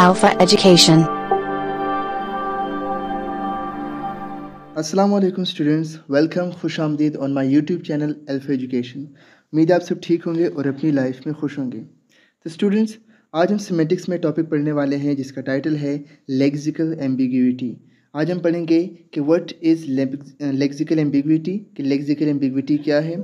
Alpha Education. अस्सलाम वालेकुम students welcome खुश आमदीद on my YouTube channel Alpha Education उम्मीद आप सब ठीक होंगे और अपनी लाइफ में खुश होंगे तो स्टूडेंट्स आज हम सीमेटिक्स में टॉपिक पढ़ने वाले हैं जिसका टाइटल है लेग्जिकल एम्बिग्यूटी आज हम पढ़ेंगे कि व्हाट इज़ लेक्सिकल एम्बिग्यूटी कि लेग्जिकल एम्बिग्यूटी क्या है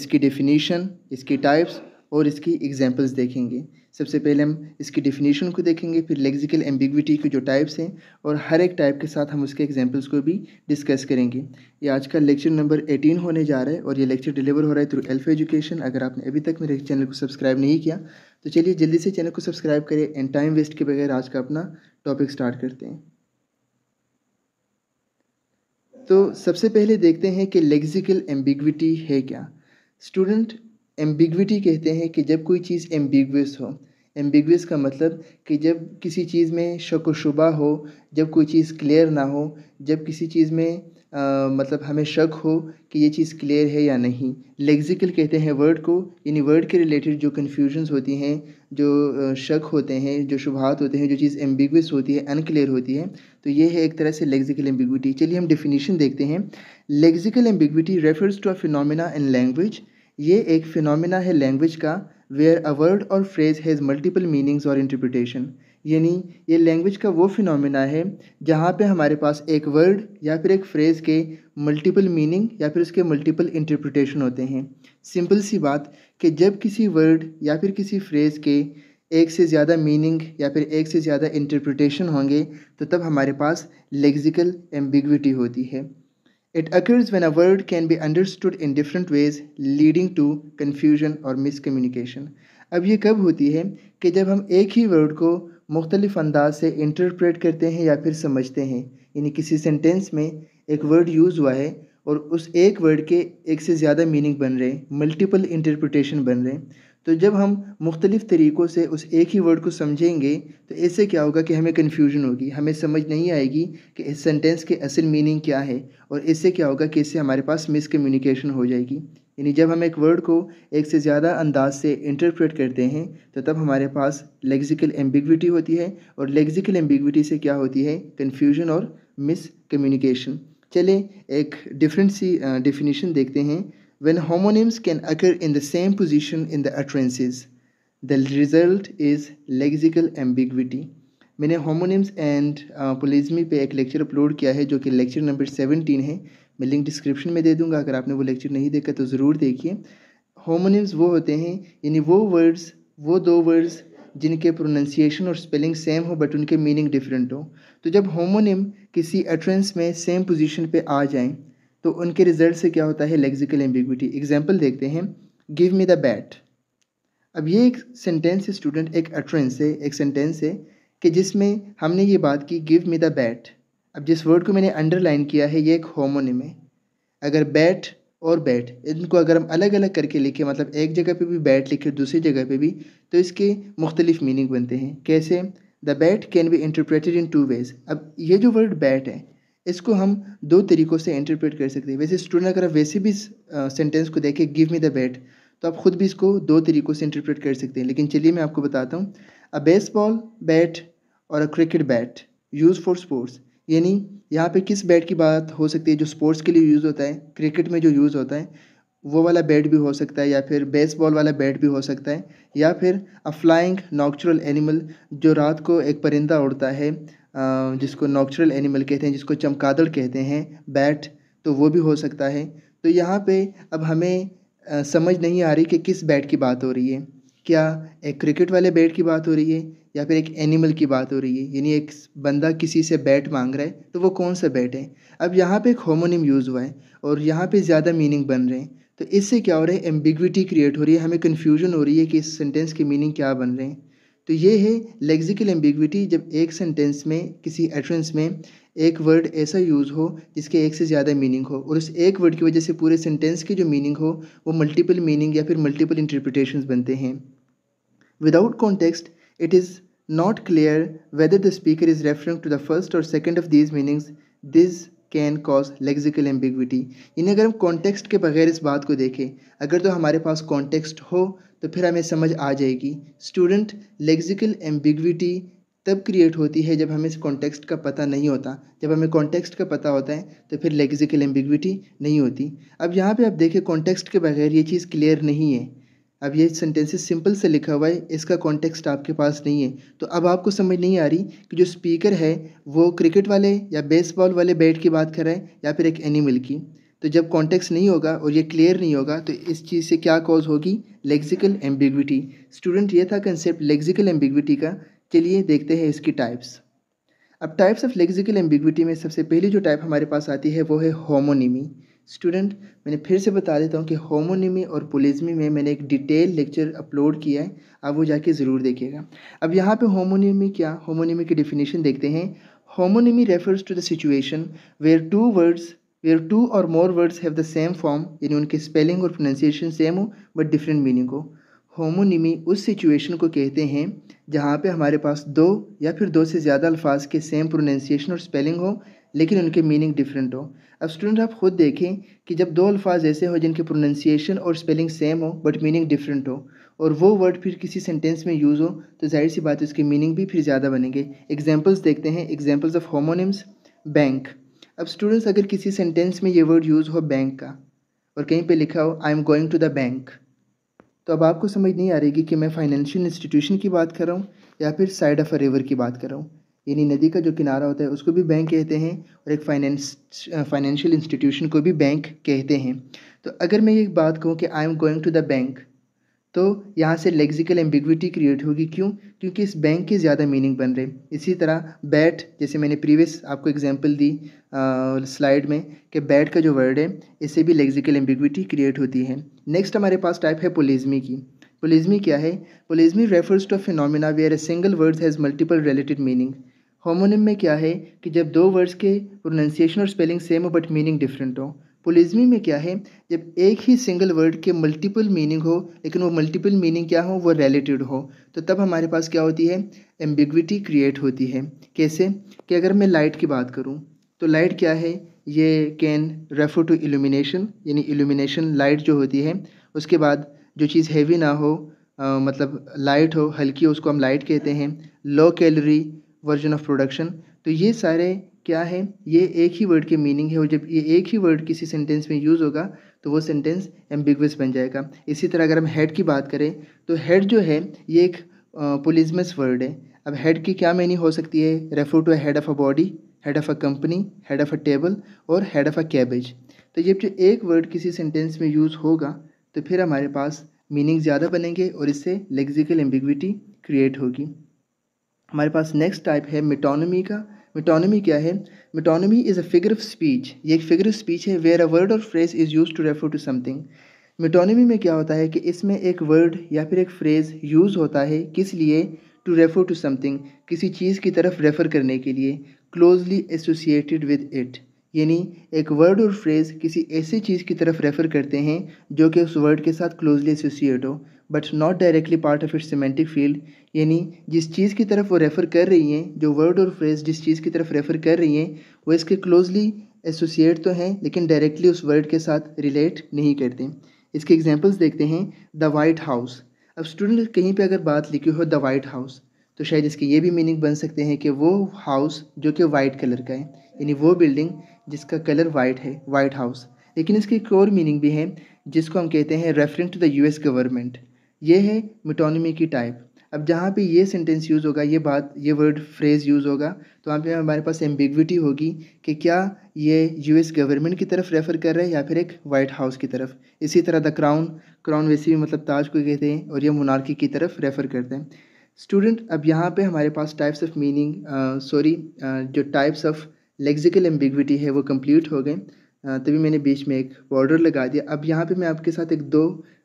इसकी डेफिनेशन इसकी टाइप्स और इसकी एग्जाम्पल्स देखेंगे सबसे पहले हम इसकी डिफिनीशन को देखेंगे फिर लेक्सिकल एम्बिग्विटी के जो टाइप्स हैं और हर एक टाइप के साथ हम उसके एग्जाम्पल्स को भी डिस्कस करेंगे ये आज का लेक्चर नंबर एटीन होने जा रहा है और ये लेक्चर डिलीवर हो रहा है थ्रू एल्फ एजुकेशन अगर आपने अभी तक मेरे चैनल को सब्सक्राइब नहीं किया तो चलिए जल्दी से चैनल को सब्सक्राइब करें एंड टाइम वेस्ट के बगैर आज का अपना टॉपिक स्टार्ट करते हैं तो सबसे पहले देखते हैं कि लेक्जिकल एम्बिग्विटी है क्या स्टूडेंट एम्बिग्विटी कहते हैं कि जब कोई चीज़ एम्बिग्वस हो एम्बिग्वस का मतलब कि जब किसी चीज़ में शक व शुबा हो जब कोई चीज़ क्लियर ना हो जब किसी चीज़ में आ, मतलब हमें शक हो कि ये चीज़ क्लियर है या नहीं लेक्सिकल कहते हैं वर्ड को यानी वर्ड के रिलेटेड जो कन्फ्यूजन्स होती हैं जो शक होते हैं जो शुभात होते हैं जो चीज़ एम्बिगस होती है अनक्लियर होती है तो ये है एक तरह से लेक्सिकल एम्बिगिटी चलिए हम डिफिनीशन देखते हैं lexical ambiguity refers to a phenomena in language ये एक फिनोमिना है लैंग्वेज का where a word or phrase has multiple meanings or interpretation यानी ये लैंग्वेज का वो फिनोमिना है जहाँ पे हमारे पास एक वर्ड या फिर एक फ्रेज़ के मल्टीपल मीनिंग या फिर उसके मल्टीपल इंटरप्रिटेशन होते हैं सिंपल सी बात कि जब किसी वर्ड या फिर किसी फ्रेज़ के एक से ज़्यादा मीनिंग या फिर एक से ज़्यादा इंटरप्रिटेशन होंगे तो तब हमारे पास लेक्सिकल एम्बिग्विटी होती है It occurs when a word can be understood in different ways leading to confusion or miscommunication. अब ये कब होती है कि जब हम एक ही वर्ड को मुख्तलिफ अंदाज से इंटरप्रेट करते हैं या फिर समझते हैं यानी किसी सेंटेंस में एक वर्ड यूज़ हुआ है और उस एक वर्ड के एक से ज़्यादा मीनिंग बन रहे हैं मल्टीपल इंटरप्रिटेशन बन रहे हैं तो जब हम मुख्तलिफ़ तरीक़ों से उस एक ही वर्ड को समझेंगे तो इससे क्या होगा कि हमें कन्फ्यूजन होगी हमें समझ नहीं आएगी कि इस सेंटेंस के असल मीनिंग क्या है और इससे क्या होगा कि इससे हमारे पास मिस हो जाएगी यानी जब हम एक वर्ड को एक से ज़्यादा अंदाज से इंटरप्रेट करते हैं तो तब हमारे पास लेक्सिकल एम्बिग्विटी होती है और लेक्सिकल एम्बिग्विटी से क्या होती है कन्फ्यूजन और मिस चलें एक डिफरेंट सी डेफिनेशन देखते हैं When homonyms can occur in the same position in the utterances, the result is lexical ambiguity. मैंने होमोनिम्स एंड पोलिज्मी पे एक लेक्चर अपलोड किया है जो कि लेक्चर नंबर सेवनटीन है मैं लिंक डिस्क्रिप्शन में दे दूंगा अगर आपने वो लेक्चर नहीं देखा तो ज़रूर देखिए होमोनिम्स वो होते हैं यानी वो वर्ड्स वो दो वर्ड्स जिनके प्रोनंसिएशन और स्पेलिंग सेम हो बट उनके मीनिंग डिफरेंट हो तो जब होमोनिम किसी एट्रेंस में सेम पोजिशन पर आ जाएँ तो उनके रिजल्ट से क्या होता है लेक्जिकल एम्बिगुटी एग्जाम्पल देखते हैं गिव मी द बैट अब ये एक सेंटेंस है स्टूडेंट एक अट्रेंस है एक सेंटेंस है कि जिसमें हमने ये बात की गिव मी द बैट अब जिस वर्ड को मैंने अंडरलाइन किया है ये एक होमोनिम है अगर बैट और बैट इनको अगर हम अलग अलग करके लिखें मतलब एक जगह पे भी बैट लिखे दूसरी जगह पे भी तो इसके मुख्तलिफ मीनिंग बनते हैं कैसे the bat can be interpreted in two ways अब ये जो वर्ड बैट है इसको हम दो तरीक़ों से इंटरप्रेट कर सकते हैं वैसे स्टूडेंट अगर आप वैसे भी सेंटेंस को देखें गिव मी द बैट तो आप ख़ुद भी इसको दो तरीक़ों से इंटरप्रेट कर सकते हैं लेकिन चलिए मैं आपको बताता हूँ अ baseball bat or a cricket bat use for sports यानी यहाँ पे किस बैट की बात हो सकती है जो स्पोर्ट्स के लिए यूज़ होता है क्रिकेट में जो यूज़ होता है वो वाला बैट भी हो सकता है या फिर बेसबॉल वाला बैट भी हो सकता है या फिर अ फ्लाइंग नॉक्चुरल एनिमल जो रात को एक परिंदा उड़ता है जिसको नॉक्चुरल एनिमल कहते हैं जिसको चमकादड़ कहते हैं बैट तो वो भी हो सकता है तो यहाँ पे अब हमें समझ नहीं आ रही कि किस बैट की बात हो रही है क्या एक क्रिकेट वाले बैट की बात हो रही है या फिर एक एनिमल की बात हो रही है यानी एक बंदा किसी से बैट मांग रहा है तो वो कौन सा बैट है अब यहाँ पे एक होमोनिम यूज़ हुआ है और यहाँ पे ज़्यादा मीनिंग बन रहे हैं तो इससे क्या हो रहा है एम्बिग्विटी क्रिएट हो रही है हमें कन्फ्यूजन हो रही है कि इस सेंटेंस की मीनिंग क्या बन रहे हैं तो ये है लेक्सिकल एम्बिग्विटी जब एक सेंटेंस में किसी एट्रेंस में एक वर्ड ऐसा यूज़ हो जिसके एक से ज़्यादा मीनिंग हो और उस एक वर्ड की वजह से पूरे सेंटेंस की जो मीनिंग हो वो मल्टीपल मीनिंग या फिर मल्टीपल इंटरप्रिटेशन बनते हैं without context it is not clear whether the speaker is referring to the first or second of these meanings this can cause lexical ambiguity इन्हें अगर हम कॉन्टेक्स्ट के बगैर इस बात को देखें अगर तो हमारे पास कॉन्टेक्स्ट हो तो फिर हमें समझ आ जाएगी स्टूडेंट लेक्सिकल एम्बिग्विटी तब क्रिएट होती है जब हमें इस कॉन्टेक्स्ट का पता नहीं होता जब हमें कॉन्टेक्स्ट का पता होता है तो फिर लेक्सिकल एम्बिग्विटी नहीं होती अब यहाँ पे आप देखें कॉन्टेक्स्ट के बगैर ये चीज़ क्लियर नहीं है अब ये सेंटेंसेस सिंपल से लिखा हुआ है इसका कॉन्टेक्स्ट आपके पास नहीं है तो अब आपको समझ नहीं आ रही कि जो स्पीकर है वो क्रिकेट वाले या बेसबॉल वाले बैट की बात कर रहा है या फिर एक एनिमल की तो जब कॉन्टेक्स नहीं होगा और ये क्लियर नहीं होगा तो इस चीज़ से क्या कॉज होगी लेक्सिकल एम्बिग्विटी स्टूडेंट ये था कंसेप्ट लेक्सिकल एम्बिग्विटी का चलिए देखते हैं इसकी टाइप्स अब टाइप्स ऑफ लेक्सिकल एम्बिग्विटी में सबसे पहली जो टाइप हमारे पास आती है वो है होमोनीमी स्टूडेंट मैंने फिर से बता देता हूँ कि होमोनिमी और पुलिज्मी में मैंने एक डिटेल लेक्चर अपलोड किया है आप वो जाके ज़रूर देखिएगा अब यहाँ पे होमोनिमी क्या होमोनिमी की डिफिनेशन देखते हैं homonymy refers to the situation where two words where two or more words have the same form यानी उनके स्पेलिंग और प्रोनाउंसिएशन सेम हो बट डिफरेंट मीनिंग हो होमोनिमी उस सिचुएशन को कहते हैं जहाँ पे हमारे पास दो या फिर दो से ज़्यादा अल्फाज के सेम प्रोनाउंसिएशन और स्पेलिंग हो लेकिन उनके मीनिंग डिफरेंट हो अब स्टूडेंट आप खुद देखें कि जब दो अल्फाज ऐसे हो जिनके प्रोनंसिएशन और स्पेलिंग सेम हो बट मीनिंग डिफरेंट हो और वो वर्ड फिर किसी सेंटेंस में यूज़ हो तो जाहिर सी बात है उसके मीनिंग भी फिर ज़्यादा बनेंगे एग्जाम्पल्स देखते हैं एग्जाम्पल्स ऑफ होमोनिम्स बैंक अब स्टूडेंट्स अगर किसी सेंटेंस में ये वर्ड यूज़ हो बैंक का और कहीं पर लिखा हो I am going to the bank तो अब आपको समझ नहीं आ रही कि मैं फाइनेंशियल इंस्टीट्यूशन की बात कर रहा हूँ या फिर साइड ऑफ अ रिवर की बात कर रहा हूँ यानी नदी का जो किनारा होता है उसको भी बैंक कहते हैं और एक फाइनेंस फाइनेंशियल इंस्टीट्यूशन को भी बैंक कहते हैं तो अगर मैं ये बात कहूँ कि I am going to the bank तो यहाँ से लेग्जिकल एम्बिग्विटी क्रिएट होगी क्यों क्योंकि इस बैंक के ज़्यादा मीनिंग बन रहे इसी तरह बैट जैसे मैंने प्रीवियस आपको एग्जांपल दी स्लाइड में कि बैट का जो वर्ड है इससे भी लेग्जिकल एम्बिग्विटी क्रिएट होती है नेक्स्ट हमारे पास टाइप है पोलिज्मी की पोलिज्मी क्या है polysemy refers to phenomena where a single word has multiple related meaning homonym में क्या है कि जब दो वर्ड्स के प्रोनंसिएशन और स्पेलिंग सेम हो बट मीनिंग डिफरेंट हो पुलिजमी में क्या है जब एक ही सिंगल वर्ड के मल्टीपल मीनिंग हो लेकिन वो मल्टीपल मीनिंग क्या हो वो रिलेटेड हो तो तब हमारे पास क्या होती है एम्बिग्विटी क्रिएट होती है कैसे कि अगर मैं लाइट की बात करूँ तो लाइट क्या है ये कैन रेफर टू इल्यूमिनेशन यानी इल्यूमिनेशन लाइट जो होती है उसके बाद जो चीज़ हैवी ना हो आ, मतलब लाइट हो हल्की हो उसको हम लाइट कहते हैं low calorie version of production तो ये सारे क्या है ये एक ही वर्ड के मीनिंग है और जब ये एक ही वर्ड किसी सेंटेंस में यूज़ होगा तो वो सेंटेंस एम्बिगस बन जाएगा इसी तरह अगर हम हेड की बात करें तो हेड जो है ये एक पुलिजमस वर्ड है अब हेड की क्या मीनिंग हो सकती है refer to head of a body head of a company head of a table or head of a cabbage तो जब जो एक वर्ड किसी सेंटेंस में यूज़ होगा तो फिर हमारे पास मीनिंग ज़्यादा बनेंगे और इससे लेग्जिकल एम्बिग्विटी क्रिएट होगी हमारे पास नेक्स्ट टाइप है मिटोनमी का मिटोनमी क्या है metonymy is a figure of speech ये एक फिगर ऑफ स्पीच है where a word or phrase is use to refer to something metonymy में क्या होता है कि इसमें एक वर्ड या फिर एक फ्रेज़ यूज़ होता है किस लिए टू रेफर टू समथिंग किसी चीज़ की तरफ रेफ़र करने के लिए क्लोजली एसोसिएटेड विद इट यानी एक वर्ड और फ्रेज़ किसी ऐसी चीज़ की तरफ रेफ़र करते हैं जो कि उस वर्ड के साथ क्लोजली एसोसिएट हो but not directly part of it semantic field यानी जिस चीज़ की तरफ वो रेफ़र कर रही हैं जो वर्ड और फ्रेज जिस चीज़ की तरफ रेफ़र कर रही हैं वो इसके क्लोजली एसोसिएट तो हैं लेकिन डायरेक्टली उस वर्ड के साथ रिलेट नहीं करते इसके एग्जाम्पल्स देखते हैं द वाइट हाउस अब स्टूडेंट कहीं पे अगर बात लिखी हो द वाइट हाउस तो शायद इसके ये भी मीनिंग बन सकते हैं कि वो हाउस जो कि वाइट कलर का है यानी वो बिल्डिंग जिसका कलर वाइट है वाइट हाउस लेकिन इसकी एक और मीनिंग भी है जिसको हम कहते हैं referring to the US government ये है मिटोनिमी की टाइप अब जहाँ पे ये सेंटेंस यूज़ होगा ये बात ये वर्ड फ्रेज़ यूज़ होगा तो वहाँ पे हमारे पास एम्बिग्विटी होगी कि क्या ये यूएस गवर्नमेंट की तरफ रेफ़र कर रहा है या फिर एक वाइट हाउस की तरफ इसी तरह द क्राउन क्राउन वैसे भी मतलब ताज को कहते हैं और ये मोनार्की की तरफ रेफ़र करते हैं स्टूडेंट अब यहाँ पर हमारे पास टाइप्स ऑफ मीनिंग सॉरी जो टाइप्स ऑफ लेक्सिकल एम्बिग्विटी है वो कम्प्लीट हो गए तभी मैंने बीच में एक बॉर्डर लगा दिया अब यहाँ पर मैं आपके साथ एक दो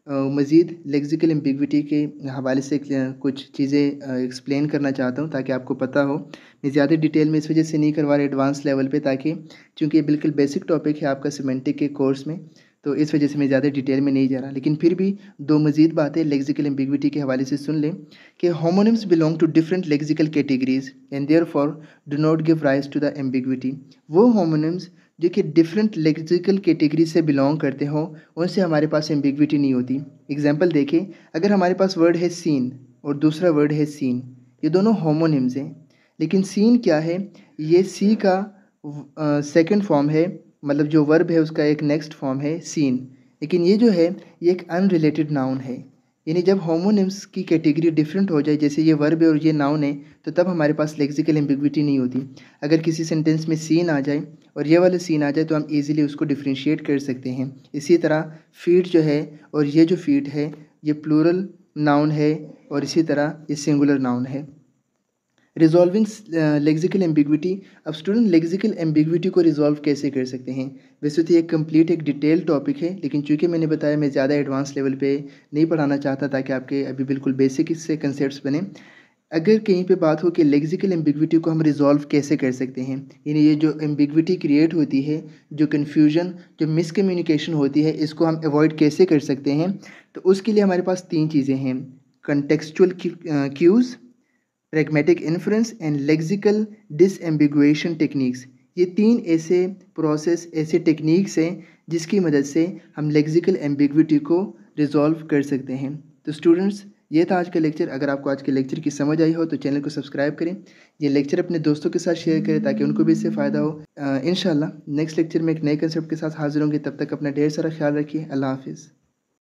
मज़ीद लेक्सिकल एम्बिगविटी के हवाले से कुछ चीज़ें एक्सप्लेन करना चाहता हूँ ताकि आपको पता हो मैं ज़्यादा डिटेल में इस वजह से नहीं करवा रहा एडवांस लेवल पे ताकि चूँकि बिल्कुल बेसिक टॉपिक है आपका सीमेंटिक के कोर्स में तो इस वजह से मैं ज़्यादा डिटेल में नहीं जा रहा लेकिन फिर भी दो मज़ीद बातें लेक्सिकल एम्बिग्विटी के हवाले से सुन लें कि homonyms belong to different lexical categories and therefore do not give rise to the ambiguity वो होमोनिम्स जो कि डिफरेंट लेक्सिकल कैटेगरी से बिलोंग करते हों उनसे हमारे पास एम्बिग्विटी नहीं होती एग्जाम्पल देखें अगर हमारे पास वर्ड है सीन और दूसरा वर्ड है सीन ये दोनों होमोनिम्स हैं लेकिन सीन क्या है ये सी का सेकंड फॉर्म है मतलब जो वर्ब है उसका एक नेक्स्ट फॉर्म है सीन लेकिन ये जो है ये एक अनरिलेटेड नाउन है यानी जब होमोनिम्स की कैटेगरी डिफरेंट हो जाए जैसे ये वर्ब है और ये नाउन है तो तब हमारे पास लेक्सिकल एम्बिग्विटी नहीं होती अगर किसी सेंटेंस में सीन आ जाए और ये वाला सीन आ जाए तो हम इजीली उसको डिफ्रेंशिएट कर सकते हैं इसी तरह फीड जो है और ये जो फीड है ये प्लूरल नाउन है और इसी तरह ये सिंगुलर नाउन है रिजॉल्विंग लेग्जिकल एम्बिग्विटी अब स्टूडेंट लेग्जिकल एम्बिग्विटी को रिजॉल्व कैसे कर सकते हैं वैसे तो ये कंप्लीट एक डिटेल टॉपिक है लेकिन चूंकि मैंने बताया मैं ज़्यादा एडवांस लेवल पे नहीं पढ़ाना चाहता ताकि आपके अभी बिल्कुल बेसिक से कंसेप्ट बने अगर कहीं पे बात हो कि लेग्जिकल एम्बिग्विटी को हम रिजॉल्व कैसे कर सकते हैं यानी ये जो एम्बिग्विटी क्रिएट होती है जो कन्फ्यूजन जो मिसकम्युनिकेशन होती है इसको हम अवॉइड कैसे कर सकते हैं तो उसके लिए हमारे पास तीन चीज़ें हैं contextual cues uh, pragmatic inference and lexical disambiguation techniques ये तीन ऐसे प्रोसेस ऐसे टेक्निक्स हैं जिसकी मदद से हम लेक्सिकल एम्बिग्विटी को रिजॉल्व कर सकते हैं तो स्टूडेंट्स ये था आज का लेक्चर अगर आपको आज के लेक्चर की समझ आई हो तो चैनल को सब्सक्राइब करें ये लेक्चर अपने दोस्तों के साथ शेयर करें ताकि उनको भी इससे फ़ायदा हो इन नेक्स्ट लेक्चर में एक नए कंसेप्ट के साथ हाजिर होंगे तब तक अपना ढेर सारा ख्याल रखिए अल्लाह हाफिज़